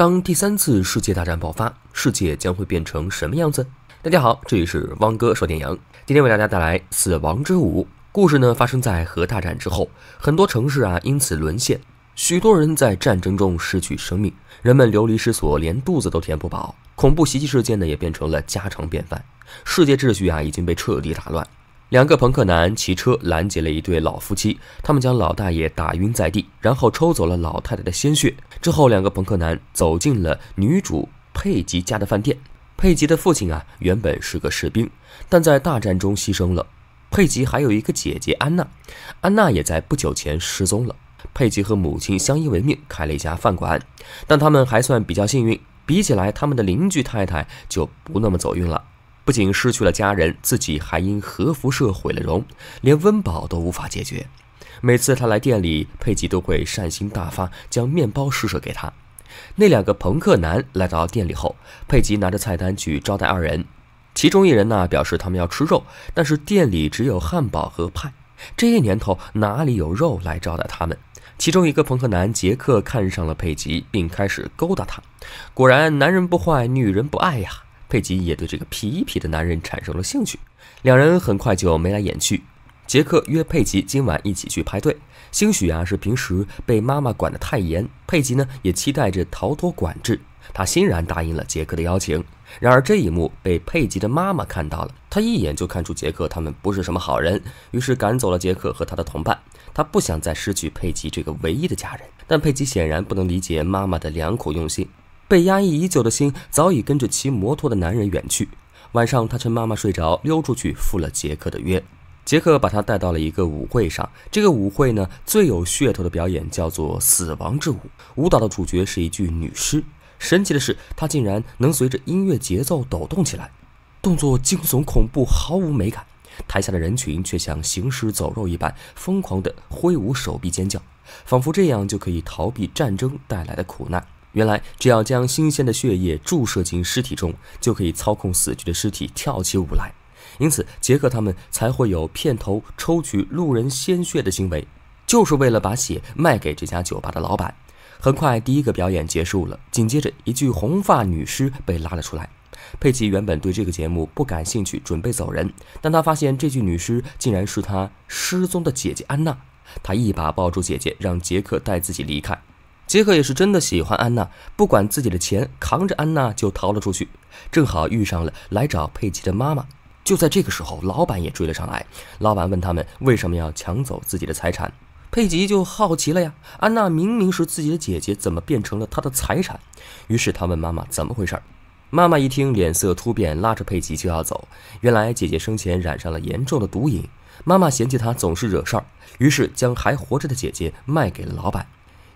当第三次世界大战爆发，世界将会变成什么样子？大家好，这里是汪哥说电影，今天为大家带来《死亡之舞》。故事呢发生在核大战之后，很多城市啊因此沦陷，许多人在战争中失去生命，人们流离失所，连肚子都填不饱，恐怖袭击事件呢也变成了家常便饭，世界秩序啊已经被彻底打乱。两个朋克男骑车拦截了一对老夫妻，他们将老大爷打晕在地，然后抽走了老太太的鲜血。之后，两个朋克男走进了女主佩吉家的饭店。佩吉的父亲啊，原本是个士兵，但在大战中牺牲了。佩吉还有一个姐姐安娜，安娜也在不久前失踪了。佩吉和母亲相依为命，开了一家饭馆，但他们还算比较幸运。比起来，他们的邻居太太就不那么走运了。不仅失去了家人，自己还因核辐射毁了容，连温饱都无法解决。每次他来店里，佩吉都会善心大发，将面包施舍给他。那两个朋克男来到店里后，佩吉拿着菜单去招待二人。其中一人呢表示他们要吃肉，但是店里只有汉堡和派。这一年头哪里有肉来招待他们？其中一个朋克男杰克看上了佩吉，并开始勾搭她。果然，男人不坏，女人不爱呀。佩吉也对这个痞一痞的男人产生了兴趣，两人很快就眉来眼去。杰克约佩吉今晚一起去派对，兴许啊是平时被妈妈管得太严，佩吉呢也期待着逃脱管制，他欣然答应了杰克的邀请。然而这一幕被佩吉的妈妈看到了，他一眼就看出杰克他们不是什么好人，于是赶走了杰克和他的同伴。他不想再失去佩吉这个唯一的家人，但佩吉显然不能理解妈妈的良苦用心。被压抑已久的心早已跟着骑摩托的男人远去。晚上，他趁妈妈睡着，溜出去赴了杰克的约。杰克把他带到了一个舞会上。这个舞会呢，最有噱头的表演叫做“死亡之舞”。舞蹈的主角是一具女尸，神奇的是，她竟然能随着音乐节奏抖动起来，动作惊悚恐怖，毫无美感。台下的人群却像行尸走肉一般，疯狂地挥舞手臂尖叫，仿佛这样就可以逃避战争带来的苦难。原来，只要将新鲜的血液注射进尸体中，就可以操控死去的尸体跳起舞来。因此，杰克他们才会有片头抽取路人鲜血的行为，就是为了把血卖给这家酒吧的老板。很快，第一个表演结束了，紧接着一具红发女尸被拉了出来。佩奇原本对这个节目不感兴趣，准备走人，但他发现这具女尸竟然是他失踪的姐姐安娜。他一把抱住姐姐，让杰克带自己离开。杰克也是真的喜欢安娜，不管自己的钱，扛着安娜就逃了出去，正好遇上了来找佩奇的妈妈。就在这个时候，老板也追了上来。老板问他们为什么要抢走自己的财产，佩奇就好奇了呀。安娜明明是自己的姐姐，怎么变成了她的财产？于是他问妈妈怎么回事儿。妈妈一听，脸色突变，拉着佩奇就要走。原来姐姐生前染上了严重的毒瘾，妈妈嫌弃她总是惹事儿，于是将还活着的姐姐卖给了老板。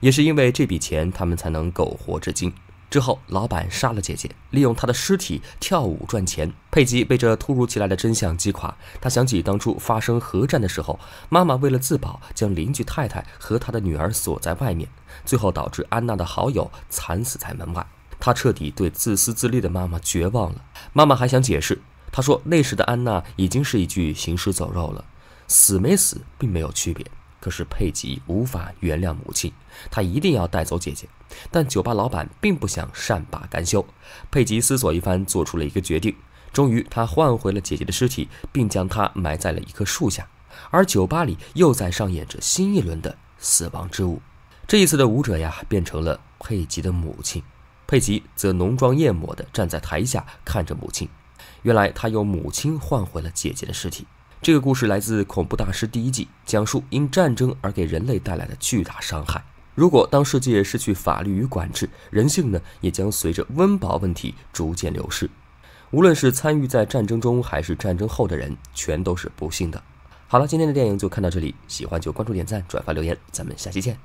也是因为这笔钱，他们才能苟活至今。之后，老板杀了姐姐，利用她的尸体跳舞赚钱。佩吉被这突如其来的真相击垮，他想起当初发生核战的时候，妈妈为了自保，将邻居太太和她的女儿锁在外面，最后导致安娜的好友惨死在门外。他彻底对自私自利的妈妈绝望了。妈妈还想解释，她说那时的安娜已经是一具行尸走肉了，死没死并没有区别。可是佩吉无法原谅母亲，他一定要带走姐姐。但酒吧老板并不想善罢甘休。佩吉思索一番，做出了一个决定。终于，他换回了姐姐的尸体，并将她埋在了一棵树下。而酒吧里又在上演着新一轮的死亡之舞。这一次的舞者呀，变成了佩吉的母亲。佩吉则浓妆艳抹地站在台下看着母亲。原来，他用母亲换回了姐姐的尸体。这个故事来自《恐怖大师》第一季，讲述因战争而给人类带来的巨大伤害。如果当世界失去法律与管制，人性呢也将随着温饱问题逐渐流失。无论是参与在战争中，还是战争后的人，全都是不幸的。好了，今天的电影就看到这里，喜欢就关注、点赞、转发、留言，咱们下期见。